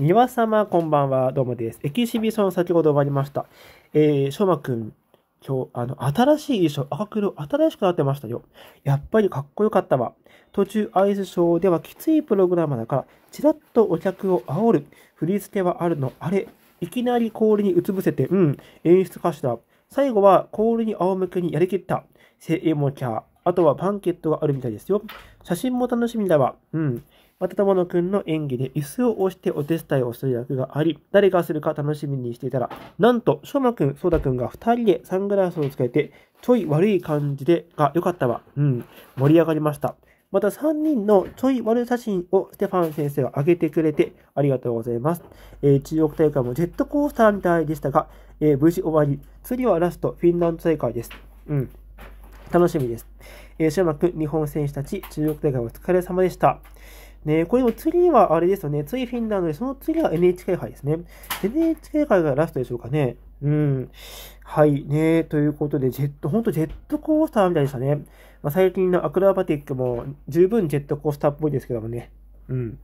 庭様、こんばんは。どうもです。エキシビション、先ほど終わりました。えー、しょうまくん、今日、あの、新しい衣装、赤黒、新しくなってましたよ。やっぱりかっこよかったわ。途中、アイスショーではきついプログラマーだから、ちらっとお客を煽る。振り付けはあるの、あれ。いきなり氷にうつ伏せて、うん、演出かしら。最後は氷に仰向けにやりきった。声援もちゃ。あとはパンケットがあるみたいですよ。写真も楽しみだわ。うん。また友野くんの演技で椅子を押してお手伝いをする役があり、誰がするか楽しみにしていたら、なんと、翔馬うまくん、そうくんが2人でサングラスをつけて、ちょい悪い感じで、が良かったわ。うん、盛り上がりました。また3人のちょい悪い写真をステファン先生が上げてくれてありがとうございます。えー、中国大会もジェットコースターみたいでしたが、えー、無事終わり、次はラストフィンランド大会です。うん。楽しみです。えー、しまく日本選手たち、中国大会お疲れ様でした。ね、これも次はあれですよね。次フィンランドで、その次は NHK 杯ですね。NHK 杯がラストでしょうかね。うん。はい。ねということで、ジェット、ほんとジェットコースターみたいでしたね。まあ、最近のアクロバティックも十分ジェットコースターっぽいですけどもね。うん。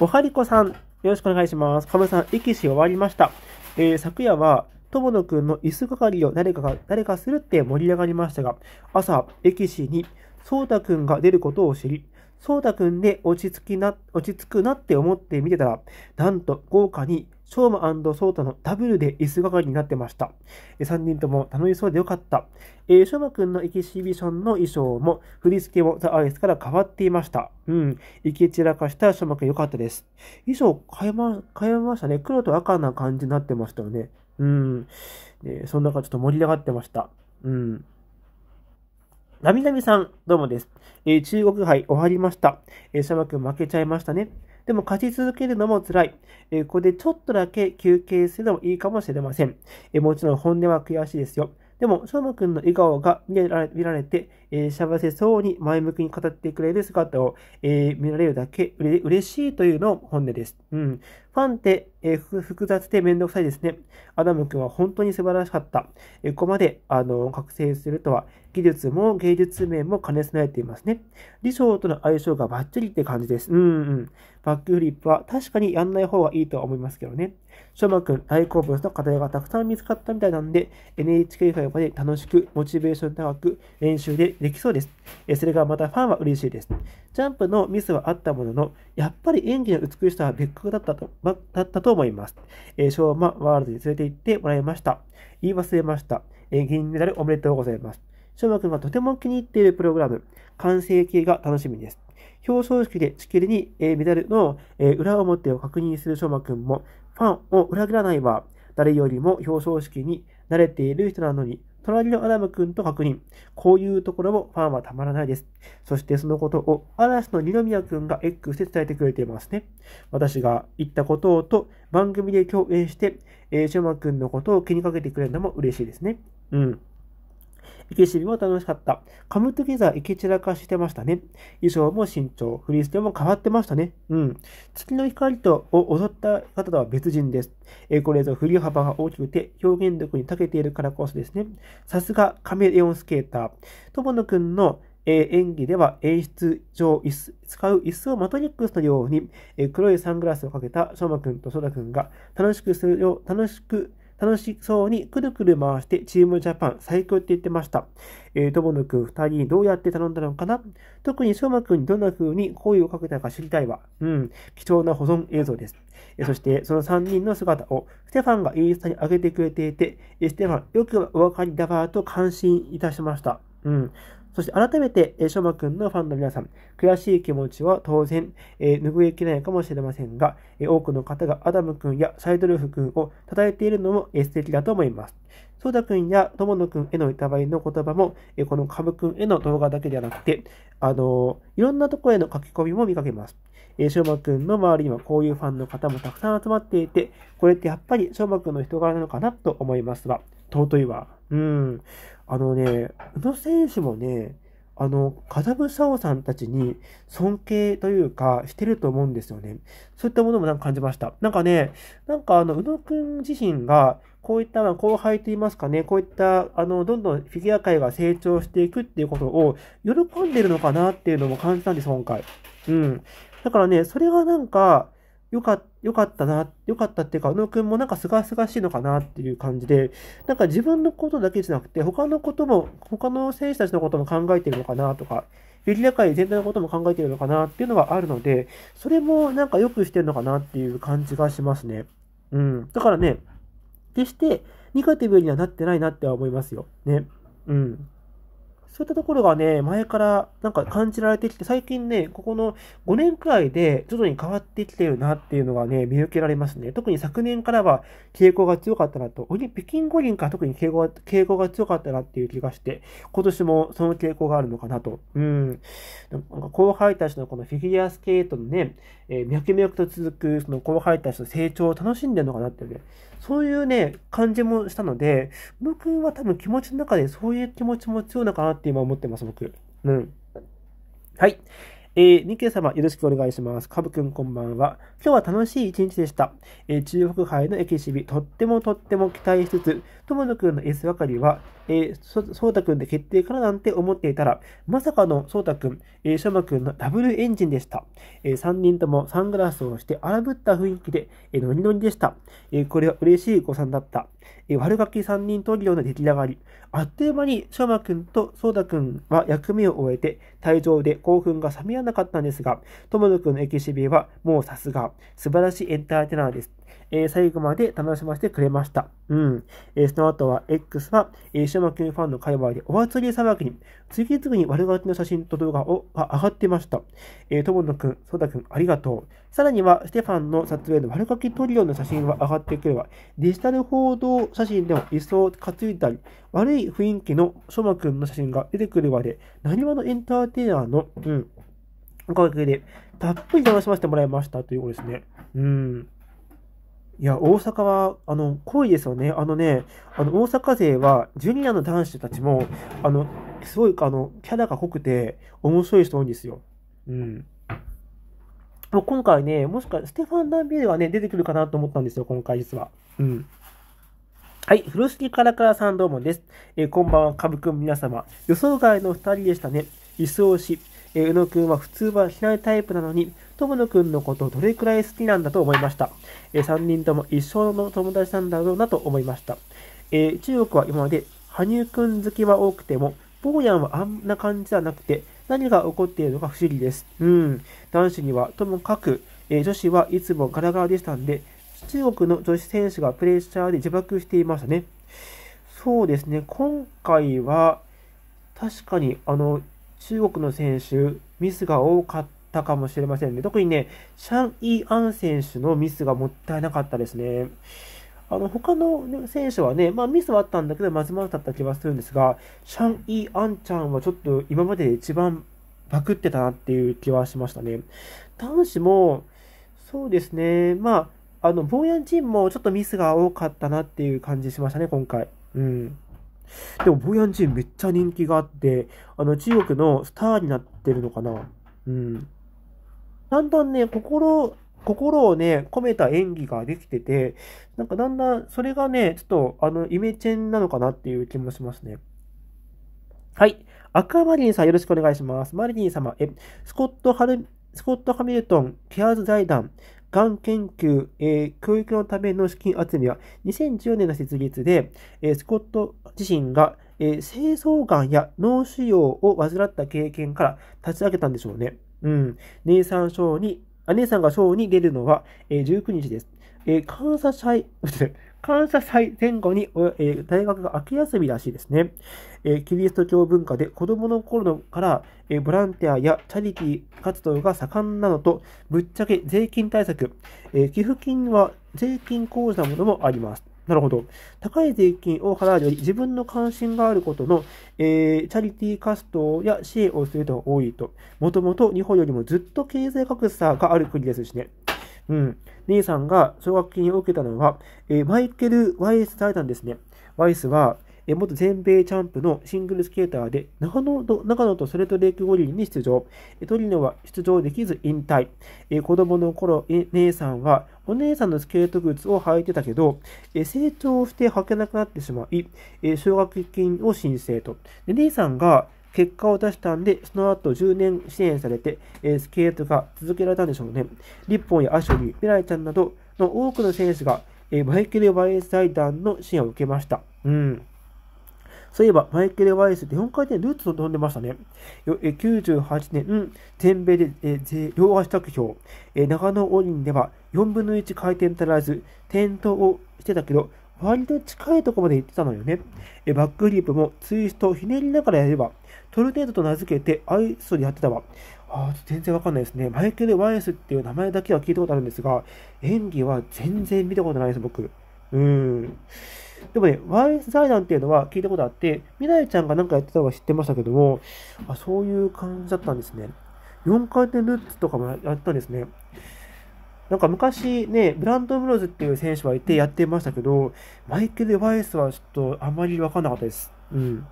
おはりこさん、よろしくお願いします。カムさん、息し終わりました。えー、昨夜は、友野くんの椅子係を誰かが、誰かするって盛り上がりましたが、朝、駅士に、蒼太くんが出ることを知り、そうたくんで落ち着きな、落ち着くなって思って見てたら、なんと豪華に、ショーマソータのダブルで椅子係になってました。3人とも楽しそうでよかった。えー、しょまくんのエキシビションの衣装も、振り付けもザ・アイスから変わっていました。うん。いき散らかしたしョーマくんよかったです。衣装変えま、変えましたね。黒と赤な感じになってましたよね。うん。えそんな感じちょっと盛り上がってました。うん。なみなみさん、どうもです。えー、中国杯終わりました。えー、シャマ君負けちゃいましたね。でも勝ち続けるのも辛い。えー、ここでちょっとだけ休憩するのもいいかもしれません。えー、もちろん本音は悔しいですよ。でも、シャマ君の笑顔が見られ見られて、えー、幸せそうに前向きに語ってくれる姿を、えー、見られるだけ嬉しいというのも本音です。うん。ファンって、えー、複雑でめんどくさいですね。アダム君は本当に素晴らしかった。えここまで、あの、覚醒するとは、技術も芸術面も兼ね備えていますね。理想との相性がバッチリって感じです。うんうん。バックフリップは確かにやんない方がいいとは思いますけどね。ショマ君、大好物の課題がたくさん見つかったみたいなんで、NHK 会まで楽しく、モチベーション高く、練習でできそうです。えそれがまたファンは嬉しいです。ジャンプのミスはあったものの、やっぱり演技の美しさは別格だったとだったと思います。えー、昭和ワールドに連れて行ってもらいました。言い忘れました。えー、銀メダルおめでとうございます。昭和君がとても気に入っているプログラム、完成形が楽しみです。表彰式でしきりに、えー、メダルの、えー、裏表を確認する昭和君も、ファンを裏切らないわ。誰よりも表彰式に慣れている人なのに、隣のアダム君と確認。こういうところもファンはたまらないです。そしてそのことを嵐の二宮君が X で伝えてくれていますね。私が言ったことをと番組で共演して、えー、ショマ君のことを気にかけてくれるのも嬉しいですね。うん。池尻も楽しかった。カムトゥギザーケ散らかしてましたね。衣装も身長、振り付けも変わってましたね。うん。月の光とを踊った方とは別人です。えー、これぞ振り幅が大きくて表現力に長けているからこそですね。さすがカメレオンスケーター。友野くんのえ演技では演出上使う椅子をマトリックスのように、えー、黒いサングラスをかけた翔馬くんとそらくんが楽しくするよう、楽しく楽しそうにくるくる回してチームジャパン最強って言ってました。えー、友野くん二人にどうやって頼んだのかな特に翔馬くんにどんな風に声をかけたか知りたいわ。うん、貴重な保存映像です。えそして、その三人の姿をステファンがインスタに上げてくれていて、ステファンよくお分かりだわと感心いたしました。うん。そして改めて、えー、しょまくんのファンの皆さん、悔しい気持ちは当然、えー、拭いきれないかもしれませんが、えー、多くの方がアダムくんやサイドルフくんを称えているのも、えー、素敵だと思います。ソーダくんや友野くんへの板張りの言葉も、えー、このカブくんへの動画だけではなくて、あのー、いろんなところへの書き込みも見かけます。えー、しょまくんの周りにはこういうファンの方もたくさん集まっていて、これってやっぱりしょうまくんの人柄なのかなと思いますが、尊いわ。うん。あのね、宇野選手もね、あの、風武沙央さんたちに尊敬というか、してると思うんですよね。そういったものもなんか感じました。なんかね、なんかあの、宇野くん自身が、こういった後輩といいますかね、こういった、あの、どんどんフィギュア界が成長していくっていうことを、喜んでるのかなっていうのも感じたんです、今回。うん。だからね、それがなんか、よか、よかったな、よかったっていうか、宇野くんもなんかすがすがしいのかなっていう感じで、なんか自分のことだけじゃなくて、他のことも、他の選手たちのことも考えてるのかなとか、フィギュア界全体のことも考えてるのかなっていうのがあるので、それもなんかよくしてるのかなっていう感じがしますね。うん。だからね、決してネガティブにはなってないなっては思いますよ。ね。うん。そういったところがね、前からなんか感じられてきて、最近ね、ここの5年くらいで徐々に変わってきてるなっていうのがね、見受けられますね。特に昨年からは傾向が強かったなと、北京五輪から特に傾向が傾向が強かったなっていう気がして、今年もその傾向があるのかなと。うん。なんか後輩たちのこのフィギュアスケートのね、えー、脈々と続くその後輩たちの成長を楽しんでるのかなってね、そういうね、感じもしたので、僕は多分気持ちの中でそういう気持ちも強いのかなって今思ってます、僕。うん。はい。えー、ニケ様、よろしくお願いします。カブくん、こんばんは。今日は楽しい一日でした。えー、中国杯のエキシビ、とってもとっても期待しつつ、友野くんのエースばかりは、えー、そうたくんで決定かななんて思っていたら、まさかのそうたくん、えー、しょまくんのダブルエンジンでした。えー、3人ともサングラスをして荒ぶった雰囲気で、えー、ノリノリでした。えー、これは嬉しい誤算だった。え悪ガキ3人トリオの出来上がり。あっという間に、しょうまくんとそうだくんは役目を終えて、退場で興奮が冷めやなかったんですが、とものくんのエキシビは、もうさすが、素晴らしいエンターテイナーです。えー、最後まで楽しませてくれました。うん。えー、その後は X は、えー、シュマキュンファンの界隈でお祭り騒ぎに、次々に悪ガキの写真と動画をが上がってました。えー、友野くん、ソダくん、ありがとう。さらには、ステファンの撮影の悪ガキトリオの写真は上がってくれば、デジタル報道写真でも一層担いだり、悪い雰囲気のショマくんの写真が出てくるまで、何者のエンターテイナーの、うん、おかげで、たっぷり楽しませてもらいましたということですね。うん。いや、大阪は、あの、濃いですよね。あのね、あの、大阪勢は、ジュニアの男子たちも、あの、すごい、あの、キャラが濃くて、面白い人多いんですよ。うん。もう今回ね、もしか、ステファン・ダンビールがね、出てくるかなと思ったんですよ、今回実は。うん。はい、風呂敷からからさんどうもです。えー、こんばんは、歌舞伎の皆様。予想外の2人でしたね。理想し、えー、宇野くんは普通はしないタイプなのに、友野くんのことをどれくらい好きなんだと思いました。えー、3人とも一生の友達なんだろうなと思いました。えー、中国は今まで、羽生くん好きは多くても、坊やんはあんな感じじゃなくて、何が起こっているのか不思議です。うん。男子にはともかく、え女子はいつもガラガラでしたんで、中国の女子選手がプレッシャーで自爆していましたね。そうですね、今回は、確かに、あの、中国の選手、ミスが多かったかもしれませんね。特にね、シャン・イ・アン選手のミスがもったいなかったですね。あの、他の選手はね、まあミスはあったんだけど、まずまずだった気はするんですが、シャン・イ・アンちゃんはちょっと今までで一番バクってたなっていう気はしましたね。男子も、そうですね、まあ、あの、ボーヤンチームもちょっとミスが多かったなっていう感じしましたね、今回。うん。でも、ボヤンジンめっちゃ人気があって、あの、中国のスターになってるのかなうん。だんだんね、心、心をね、込めた演技ができてて、なんかだんだん、それがね、ちょっと、あの、イメチェンなのかなっていう気もしますね。はい。アクアマリンさんよろしくお願いします。マリリン様、え、スコット・ハル、スコット・ハミルトン、ケアーズ財団、がん研究、えー、教育のための資金集めは、2014年の設立で、えー、スコット、自身が、えー、清掃癌や脳腫瘍を患った経験から立ち上げたんでしょうね。うん。姉さん賞に、姉さんが賞に出るのは、えー、19日です。えー、感謝祭、感謝祭前後に、えー、大学が秋休みらしいですね。えー、キリスト教文化で子供の頃から、えー、ボランティアやチャリティ活動が盛んなのと、ぶっちゃけ税金対策、え寄付金は税金講除なのもあります。なるほど。高い税金を払うより自分の関心があることの、えー、チャリティー活動や支援をする人が多いと。もともと日本よりもずっと経済格差がある国ですしね。うん。姉さんが奨学金を受けたのは、えー、マイケル・ワイス財団ですね。ワイスは、元全米チャンプのシングルスケーターで、長野と長野とソルトレイク五輪に出場。トリノは出場できず引退。子供の頃、姉さんはお姉さんのスケート靴を履いてたけど、え成長して履けなくなってしまい、奨学金を申請と。で姉さんが結果を出したんで、その後10年支援されて、えスケートが続けられたんでしょうね。リッポンやアシュリー、ミライちゃんなどの多くの選手が、えマイケル・バイエス財団の支援を受けました。うん。そういえば、マイケル・ワイスって4回転ルーツと飛んでましたね。98年、全米で、両足着氷。長野リンでは4分の1回転足らず、転倒をしてたけど、割と近いとこまで行ってたのよね。バックリップもツイストをひねりながらやれば、トルネードと名付けてアイスをやってたわ。あ全然わかんないですね。マイケル・ワイスっていう名前だけは聞いたことあるんですが、演技は全然見たことないです、僕。うん。でもね、YS 財団っていうのは聞いたことあって、みなりちゃんがなんかやってたのは知ってましたけども、あそういう感じだったんですね。4回転ルッツとかもやったんですね。なんか昔ね、ブランドムローズっていう選手はいてやってましたけど、マイケル・ワイスはちょっとあんまりわかんなかったです。うん。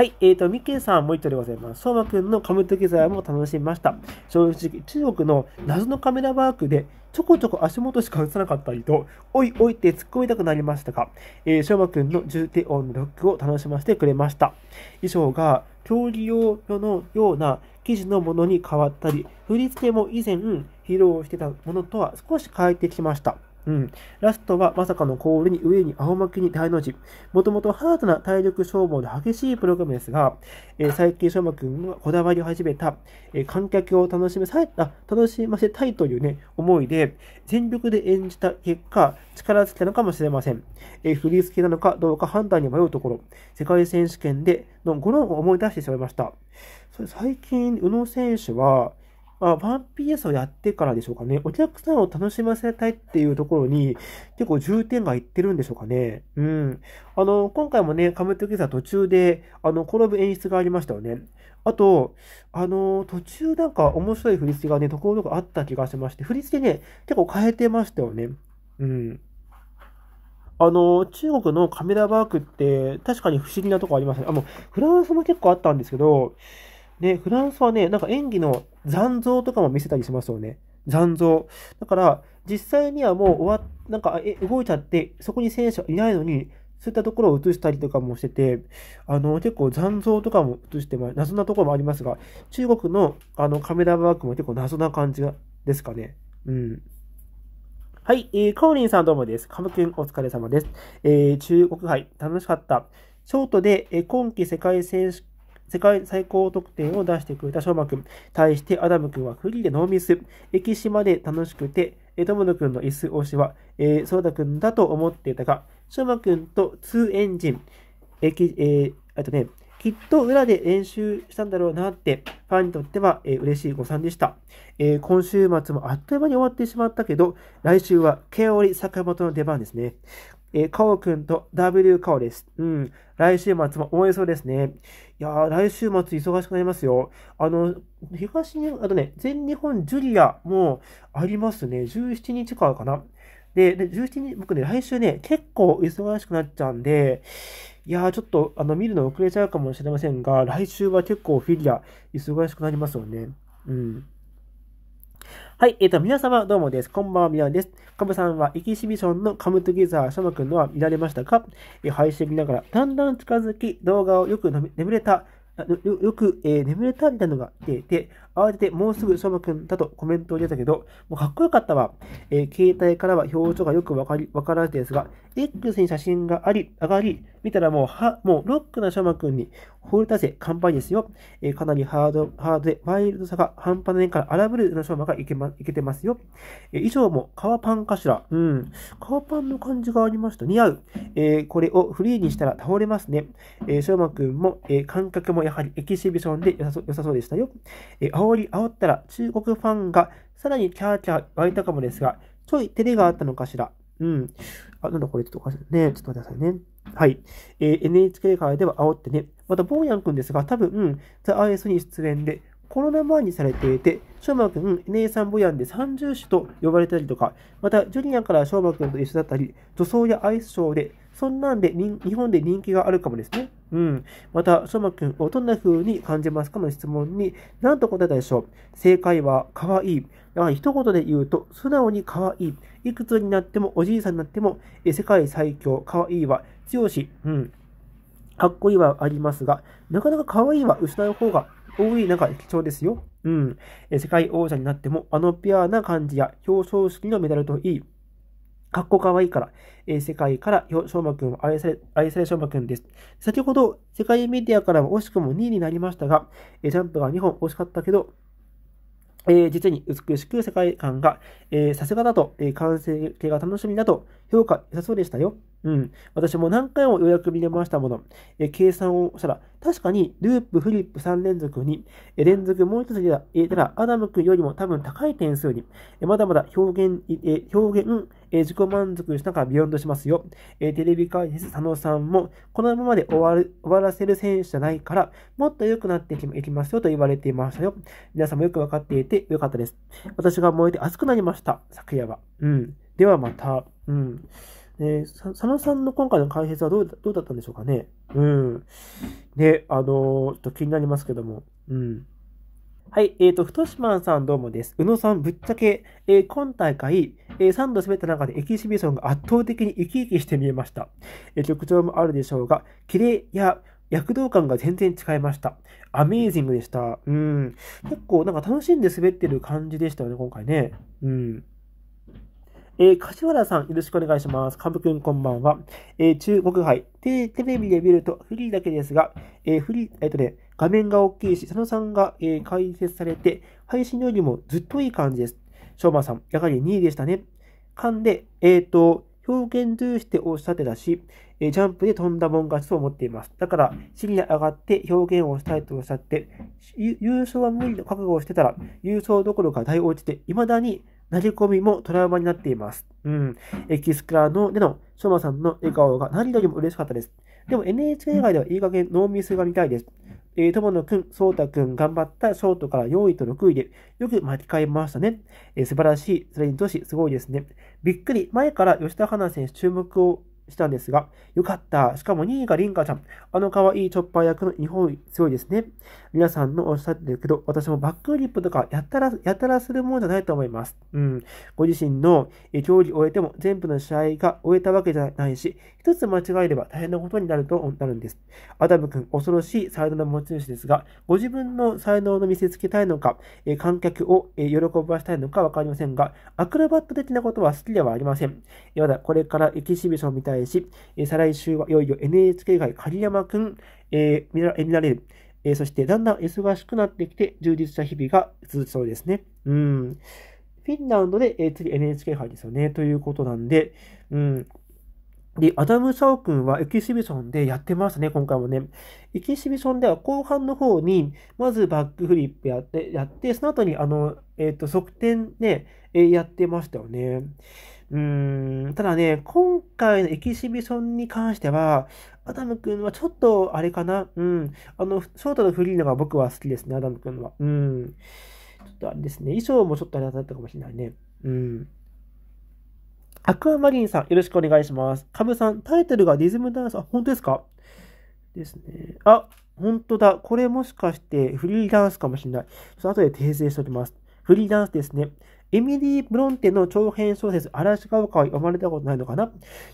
はい、えっ、ー、と、ミケンさんもう一人ございます。相馬くんのカムト機材も楽しみました。正直、中国の謎のカメラワークで、ちょこちょこ足元しか映さなかったりと、おいおいって突っ込みたくなりましたが、えー、しくんの重低音のロックを楽しませてくれました。衣装が競技用のような生地のものに変わったり、振り付けも以前披露してたものとは少し変えてきました。うん、ラストはまさかの氷に上に青巻きに大の字。もともとハードな体力消耗の激しいプログラムですが、えー、最近、翔馬くんがこだわりを始めた、えー、観客を楽しめさあ楽しませたいという、ね、思いで、全力で演じた結果、力尽きたのかもしれません。えー、振り付けなのかどうか判断に迷うところ、世界選手権でのロンを思い出してしまいました。それ最近、宇野選手は、まあ、1PS をやってからでしょうかね、お客さんを楽しませたいっていうところに、結構重点がいってるんでしょうかね。うん。あの、今回もね、カムトゥギー途中で、あの、転ぶ演出がありましたよね。あと、あの、途中なんか面白い振り付けがね、ところどころあった気がしまして、振り付けね、結構変えてましたよね。うん。あの、中国のカメラワークって確かに不思議なとこありますね。あの、フランスも結構あったんですけど、で、フランスはね、なんか演技の残像とかも見せたりしますよね。残像。だから、実際にはもう終わっ、なんか、え、動いちゃって、そこに選手はいないのに、そういったところを映したりとかもしてて、あの、結構残像とかも映してます。謎なところもありますが、中国のあのカメラワークも結構謎な感じがですかね。うん。はい、えー、カオリンさんどうもです。カムくんお疲れ様です。えー、中国杯楽しかった。ショートで、えー、今季世界選手世界最高得点を出してくれた翔馬くん。対してアダムくんはフリーでノーミス。駅島で楽しくて、友野くんの椅子推しは、えー、ソーくんだと思っていたが、翔馬くんと2エンジン、駅、えー、あとね、きっと裏で練習したんだろうなって、ファンにとっては、えー、嬉しい誤算でした、えー、今週末もあっという間に終わってしまったけど、来週は、慶リ坂本の出番ですね。えー、カオくんと W カオです。うん。来週末も応援そうですね。いやー、来週末忙しくなりますよ。あの、東本あとね、全日本ジュリアもありますね。17日からかな。で、で17日、僕ね、来週ね、結構忙しくなっちゃうんで、いやー、ちょっと、あの、見るの遅れちゃうかもしれませんが、来週は結構フィギュア忙しくなりますよね。うん。はい、えっ、ー、と、皆様どうもです。こんばんは、みなです。カムさんはエキシビションのカムトゥギザー、シャマくんのは見られましたか、えー、配信見ながら、だんだん近づき、動画をよく眠れた、よく、えー、眠れたみたいなのが出て、慌ててもうすぐ翔馬くんだとコメントを入れたけど、もうかっこよかったわ。えー、携帯からは表情がよくわかり、わからずですが、X に写真があり、上がり、見たらもう、は、もうロックな翔馬くんに、ホール出せ、乾杯ですよ。えー、かなりハード、ハードで、ワイルドさが半端ないから荒ぶるのしょまがいけま、いけてますよ。えー、以上も、革パンかしら。うん。革パンの感じがありました。似合う。えー、これをフリーにしたら倒れますね。えー、しょくんも、えー、感覚もやはりエキシビションで良さそうでしたよ。えー、青り煽ったら中国ファンがさらにキャーキャー湧いたかもですが、ちょい照れがあったのかしら。うん。あ、なんだこれちょっとおかしいね。ちょっと待ってくださいね。はい。えー、NHK 界では煽ってね。また、ボーヤン君ですが、多分、ザ・アイスに出演で、コロナ前にされていて、翔馬くん、姉さんボヤンで三重種と呼ばれたりとか、また、ジュリアンから翔馬くんと一緒だったり、女装やアイスショーでそんなんで日本で人気があるかもですね。うん。また、しょまくんをどんな風に感じますかの質問に、何と答えたでしょう。正解は、かわいい。だか一言で言うと、素直にかわいい。いくつになっても、おじいさんになっても、え世界最強、かわいいは、強し。うん。かっこいいはありますが、なかなかかわいいは失う方が多い中、貴重ですよ。うん。世界王者になっても、あのピュアな感じや表彰式のメダルといい。かっこかわいいから、えー、世界からしょうまくん愛され、愛されしょうまくんです。先ほど、世界メディアからも惜しくも2位になりましたが、えー、ジャンプが2本惜しかったけど、えー、実に美しく世界観が、えさすがだと、え完成形が楽しみだと、評価良さそうでしたよ。うん。私も何回も予約見れましたもの。え計算をしたら、確かにループ、フリップ3連続に、え連続もう一つ入れたら、アダム君よりも多分高い点数に、えまだまだ表現、え表現、え自己満足したからビヨンドしますよ。えテレビ解説佐野さんも、このままで終わる終わらせる選手じゃないから、もっと良くなっていきますよと言われていましたよ。皆さんもよくわかっていて良かったです。私が燃えて熱くなりました。昨夜は。うん。ではまた。うん。で、佐野さんの今回の解説はどうどうだったんでしょうかね。うん。で、あのちょっと気になりますけども。うん。はい、えっ、ー、と、ふとしまんさんどうもです。宇野さん、ぶっちゃけ、えー、今大会、えー、3度滑った中でエキシビションが圧倒的に生き生きして見えました。えー、曲調もあるでしょうが、キレや躍動感が全然違いました。アメージングでした。うん。結構なんか楽しんで滑ってる感じでしたよね、今回ね。うん。えー、柏原さん、よろしくお願いします。かぶくん、こんばんは。えー、中国杯テ、テレビで見るとフリーだけですが、えー、フリー、えっ、とね、画面が大きいし、佐野さんが、え解説されて、配信よりもずっといい感じです。翔馬さん、やはり2位でしたね。勘で、えっ、と、表現重視っておっしゃってたし、えジャンプで飛んだもん勝ちと思っています。だから、シリア上がって表現をしたいとおっしゃって、優勝は無理と覚悟をしてたら、優勝どころか大落ちて、未だに投げ込みもトラウマになっています。うん。エキスクラのでのーマさんの笑顔が何よりも嬉しかったです。でも NHK 以外ではいい加減ノーミスが見たいです。えー、友野くん、そうたくん、頑張ったショートから4位と6位で、よく巻き替えましたね。えー、素晴らしい、それに女子、すごいですね。びっくり、前から吉田花選手注目をしたんですが、よかった。しかも2位がリンカちゃん。あの可愛いチョッパー役の日本強いですね。皆さんのおっしゃってるけど、私もバックフリップとかやったら、やたらするものじゃないと思います。うん。ご自身の競技を終えても全部の試合が終えたわけじゃないし、一つ間違えれば大変なことになるとなるんです。アダム君、恐ろしい才能の持ち主ですが、ご自分の才能の見せつけたいのか、え観客を、え喜ばしたいのかわかりませんが、アクロバット的なことは好きではありません。まだこれからエキシビションみたい返し、え再来週はいよいよ NHK 杯狩山くん、え見られる。えそしてだんだん忙しくなってきて充実した日々が続きそうですね。うん。フィンランドで、え次 NHK 杯ですよね。ということなんで、うん。で、アダム・シャオ君はエキシビションでやってますね、今回もね。エキシビションでは後半の方に、まずバックフリップやって、やって、その後に、あの、えっ、ー、と、側転ね、えやってましたよね。うん、ただね、今回のエキシビションに関しては、アダム君はちょっと、あれかな、うん、あの、ショートのフリーのが僕は好きですね、アダム君は。うん。ちょっとあれですね、衣装もちょっとあれだったかもしれないね。うん。アクアマリンさん、よろしくお願いします。カブさん、タイトルがリズムダンス、あ、本当ですかですね。あ、本当だ。これもしかしてフリーダンスかもしれない。ちょっと後で訂正しておきます。フリーダンスですね。エミリー・ブロンテの長編小説、嵐が丘は読まれたことないのかない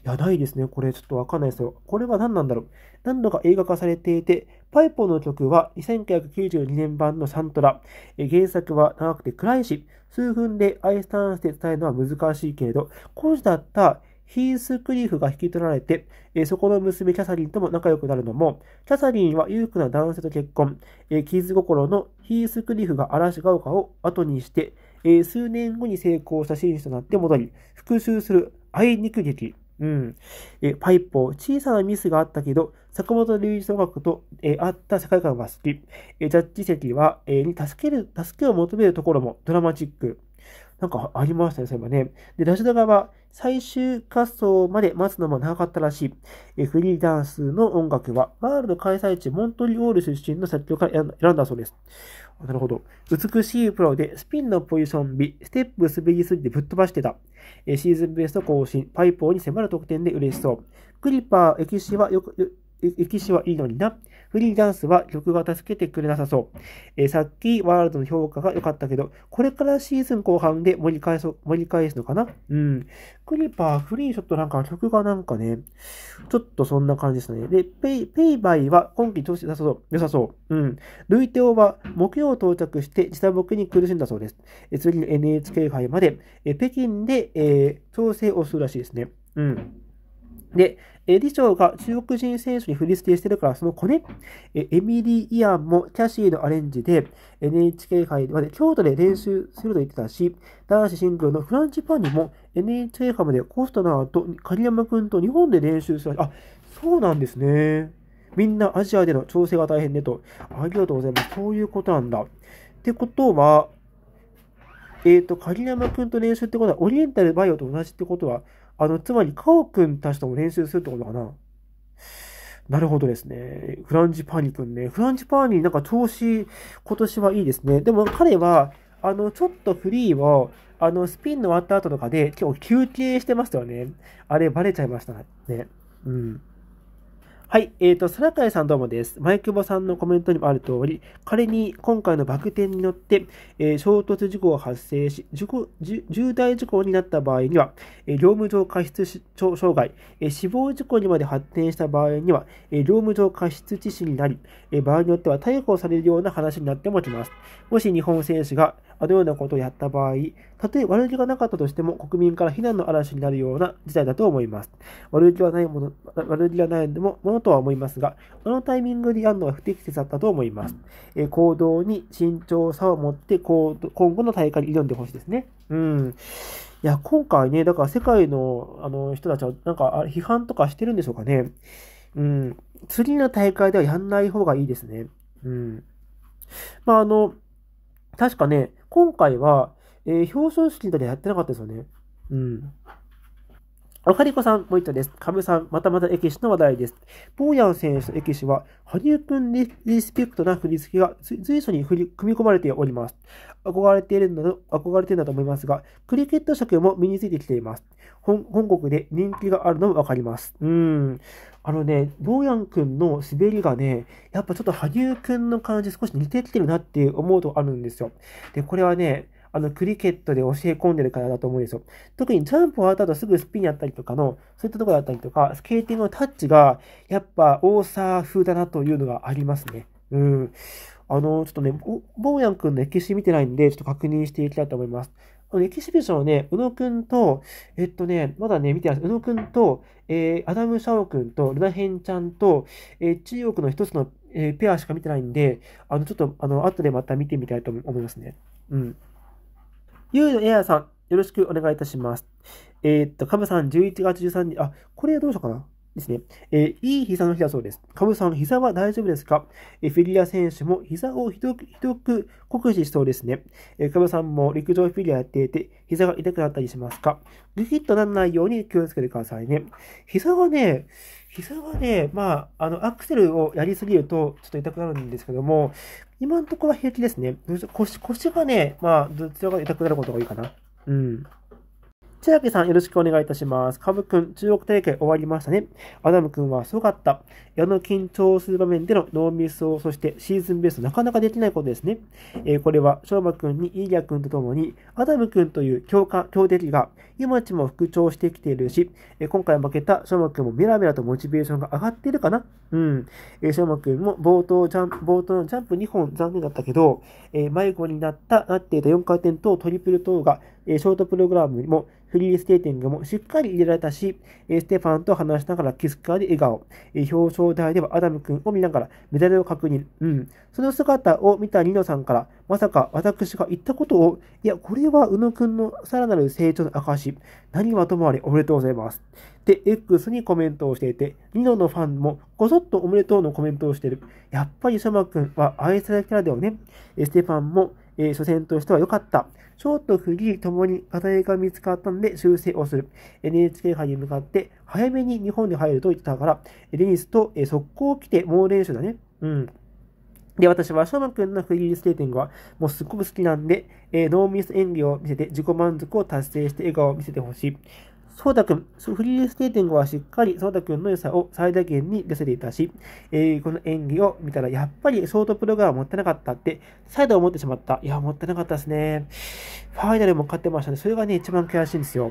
や、ないですね。これちょっとわかんないですよ。これは何なんだろう何度か映画化されていて、パイポの曲は1992年版のサントラ。原作は長くて暗いし、数分でアイスターンして伝えるのは難しいけれど、当時だったヒースクリフが引き取られて、そこの娘キャサリンとも仲良くなるのも、キャサリンは裕福な男性と結婚、傷心のヒースクリフが嵐が丘を後にして、え数年後に成功した真ンとなって戻り、復讐する愛肉劇。うん。えパイポー、小さなミスがあったけど、坂本龍一の学と、えあった世界観が好き。えジャッジ席は、えに助ける、助けを求めるところもドラマチック。なんかありましたね、そういえばね。で、ラジオ側は最終滑走まで待つのも長かったらしい。えフリーダンスの音楽は、ワールド開催地モントリオール出身の作曲から選んだそうです。なるほど。美しいプロでスピンのポジション B、ステップ滑りすぎてぶっ飛ばしてた。えシーズンベスト更新、パイポーに迫る得点で嬉しそう。クリッパー、エキシはよく、浮きはいいのにな。フリーダンスは曲が助けてくれなさそう。えー、さっきワールドの評価が良かったけど、これからシーズン後半で盛り返そう、盛り返すのかなうん。クリパー、フリーショットなんか曲がなんかね、ちょっとそんな感じですね。で、ペイ、ペイバイは今季調子良さそう、良さそう。うん。ルイテオは木曜到着して時差ボに苦しんだそうです。えー、次の NHK 杯まで、えー、北京で、えー、調整をするらしいですね。うん。で、理事長が中国人選手に振り付けしてるから、その子ね、エミリー・イアンもキャシーのアレンジで NHK 杯まで京都で練習すると言ってたし、男子シングルのフランチパンにも NHK 杯までコストナーと鍵山くんと日本で練習するあ、そうなんですね。みんなアジアでの調整が大変ねと。ありがとうございます。そういうことなんだ。ってことは、えっ、ー、と、鍵山くんと練習ってことは、オリエンタルバイオと同じってことは、あの、つまり、カオ君たちとも練習するってことかな。なるほどですね。フランジパーニ君ね。フランジパーニなんか調子、今年はいいですね。でも彼は、あの、ちょっとフリーを、あの、スピンの終わった後とかで、今日休憩してましたよね。あれ、バレちゃいましたね。うん。はい、えっ、ー、と、サラタイさんどうもです。マイクボさんのコメントにもある通り、仮に今回のバク転によって、えー、衝突事故が発生し、事故重大事故になった場合には、えー、業務上過失障害、え死亡事故にまで発展した場合には、え業務上過失致死になり、え場合によっては逮捕されるような話になってもきます。もし日本選手が、あのようなことをやった場合、たとえ悪気がなかったとしても国民から非難の嵐になるような事態だと思います。悪気はないもの、悪気はないものとは思いますが、あのタイミングでやるのは不適切だったと思います。えー、行動に慎重さを持って今後の大会に挑んでほしいですね。うん。いや、今回ね、だから世界のあの人たちは、なんか批判とかしてるんでしょうかね。うん。次の大会ではやんない方がいいですね。うん。まあ、あの、確かね、今回は、えー、表彰式とかやってなかったですよね。うん。あかりこさん、もうン度です。かぶさん、またまた駅士の話題です。ポーヤン選手と駅士は、羽生くんリスペクトな振り付けが随所に組み込まれております。憧れているんだと、憧れているんだと思いますが、クリケット職も身についてきています。本国で人気があるのもわかります。うん。あのね、坊やんくんの滑りがね、やっぱちょっと羽生くんの感じ少し似てきてるなって思うとあるんですよ。で、これはね、あの、クリケットで教え込んでるからだと思うんですよ。特にジャンプを終わった後すぐスピンやったりとかの、そういったとこだったりとか、スケーティングのタッチが、やっぱオーサー風だなというのがありますね。うん。あの、ちょっとね、坊やんくんの歴史見てないんで、ちょっと確認していきたいと思います。このエキシビションはね、宇野くんと、えっとね、まだね、見てます。宇野くんと、えー、アダム・シャオくんと、ルナヘンちゃんと、えー、中国の一つの、えー、ペアしか見てないんで、あの、ちょっと、あの、後でまた見てみたいと思いますね。うん。ゆうのエアさん、よろしくお願いいたします。えー、っと、カムさん、11月13日、あ、これどうしようかなですね。えー、いい膝の日だそうです。カブさん、膝は大丈夫ですか、えー、フィギュア選手も膝をひどく、ひどく酷使しそうですね。えー、カブさんも陸上フィギュアやっていて、膝が痛くなったりしますかグキッとならないように気をつけてくださいね。膝はね、膝はね、まあ、あの、アクセルをやりすぎるとちょっと痛くなるんですけども、今のところは平気ですね。腰、腰がね、まあ、どちらが痛くなることが多いかな。うん。千秋さん、よろしくお願いいたします。株くん、中国提携終わりましたね。アダムくんはすごかった。矢の緊張する場面でのノーミスを、そしてシーズンベースなかなかできないことですね。えー、これは、翔馬くんに、イーリアくんとともに、アダムくんという強化、強敵が、今ちも復調してきているし、えー、今回負けた翔馬くんもメラメラとモチベーションが上がっているかなうん。えー、翔馬くんも冒頭ジャンプ、冒頭のジャンプ2本残念だったけど、えー、迷子になった、なっていた4回転とトリプル等が、えショートプログラムもフリーステーティングもしっかり入れられたし、えステファンと話しながらキスカーで笑顔、え表彰台ではアダム君を見ながらメダルを確認。うん。その姿を見たニノさんから、まさか私が言ったことを、いや、これは宇野君のさらなる成長の証。何はともあれおめでとうございます。で、X にコメントをしていて、ニノのファンもごそっとおめでとうのコメントをしている。やっぱりシャマ君は愛されキャラだよね。ステファンもえー、初戦としては良かった。ショート、フリーともに課題が見つかったので修正をする。NHK 杯に向かって早めに日本に入ると言ってたから、レニスと、えー、速攻来て猛練習だね。うん。で、私は、翔馬くんのフリースケーティングは、もうすっごく好きなんで、えー、ノーミス演技を見せて自己満足を達成して笑顔を見せてほしい。そうたくん、フリースケーティングはしっかりそうたくんの良さを最大限に出せていたし、えー、この演技を見たら、やっぱりショートプログラム持ってなかったって、再度思ってしまった。いや、持ってなかったですね。ファイナルも勝ってましたね。それがね、一番悔しいんですよ。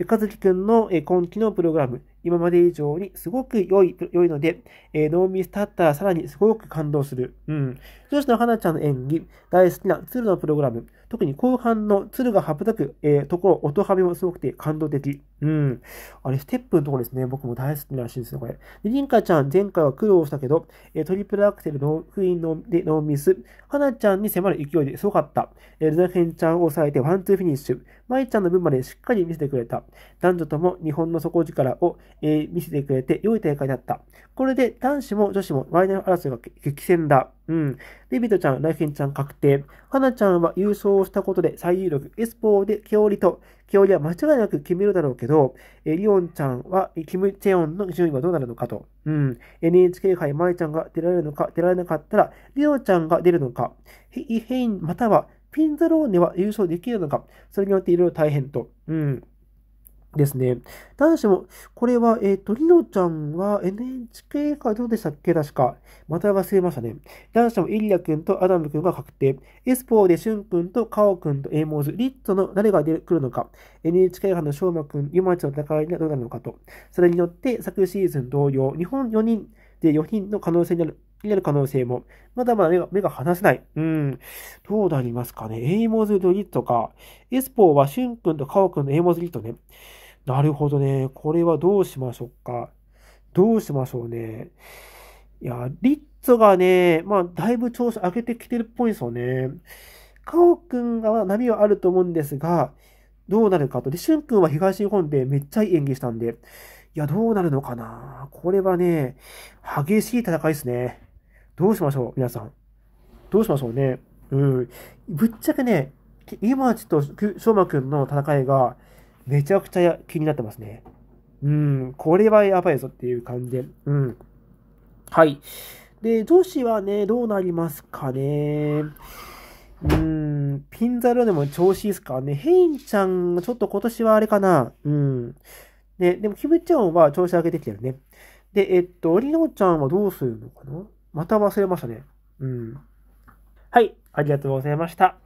えかずきくんの、え今期のプログラム、今まで以上にすごく良い、良いので、えー、ノーミスだったらさらにすごく感動する。うん。女子の花ちゃんの演技、大好きな鶴のプログラム、特に後半の鶴が羽ばたく、えー、ところ、音はめもすごくて感動的。うん。あれ、ステップのところですね。僕も大好きなしいんですね、これ。で、りんかちゃん、前回は苦労したけど、えー、トリプルアクセルのクイーンのでノーミス。花ちゃんに迫る勢いですごかった。えー、ルナェンちゃんを抑えてワンツーフィニッシュ。舞ちゃんの分までしっかり見せてくれた。男女とも日本の底力を、え見せてくれて良い大会だった。これで男子も女子もワイナー争いが激戦だ。うん。デビトちゃん、ライフィンちゃん確定。はなちゃんは優勝をしたことで最有力。エスポーでケオリと、ケオリは間違いなく決めるだろうけど、えリオンちゃんはキム・チェヨンの順位はどうなるのかと。うん。NHK 杯、マイちゃんが出られるのか、出られなかったら、リオンちゃんが出るのか、イ・ヘインまたはピンザローネは優勝できるのか、それによっていろいろ大変と。うん。ですね。男子も、これは、えっ、ー、と、りのちゃんは NHK かどうでしたっけ確か。また忘れましたね。男子もイリア君とアダム君が確定。エスポーでシュン君とカオ君とエイモーズ、リットの誰が出てくるのか。NHK 派のショウマ君、ユマチの戦いがどうなるのかと。それによって、昨シーズン同様、日本4人で4人の可能性になるになる可能性も、まだまだ目が目が離せない。うん。どうなりますかね。エイモーズ・リットか。エスポーはシュン君とカオ君のエイモーズ・リットね。なるほどね。これはどうしましょうか。どうしましょうね。いや、リッツがね、まあ、だいぶ調子上げてきてるっぽいんですよね。カオ君が波はあると思うんですが、どうなるかと。で、シュン君は東日本でめっちゃいい演技したんで、いや、どうなるのかなこれはね、激しい戦いですね。どうしましょう皆さん。どうしましょうね。うん。ぶっちゃけね、イマチとしょうまくんの戦いが、めちゃくちゃ気になってますね。うん、これはやばいぞっていう感じで。うん。はい。で、女子はね、どうなりますかね。うーん、ピンザルでも調子いいですかね。ヘインちゃん、ちょっと今年はあれかな。うん。ね、でも、キムちゃんは調子上げてきてるね。で、えっと、りのちゃんはどうするのかなまた忘れましたね。うん。はい、ありがとうございました。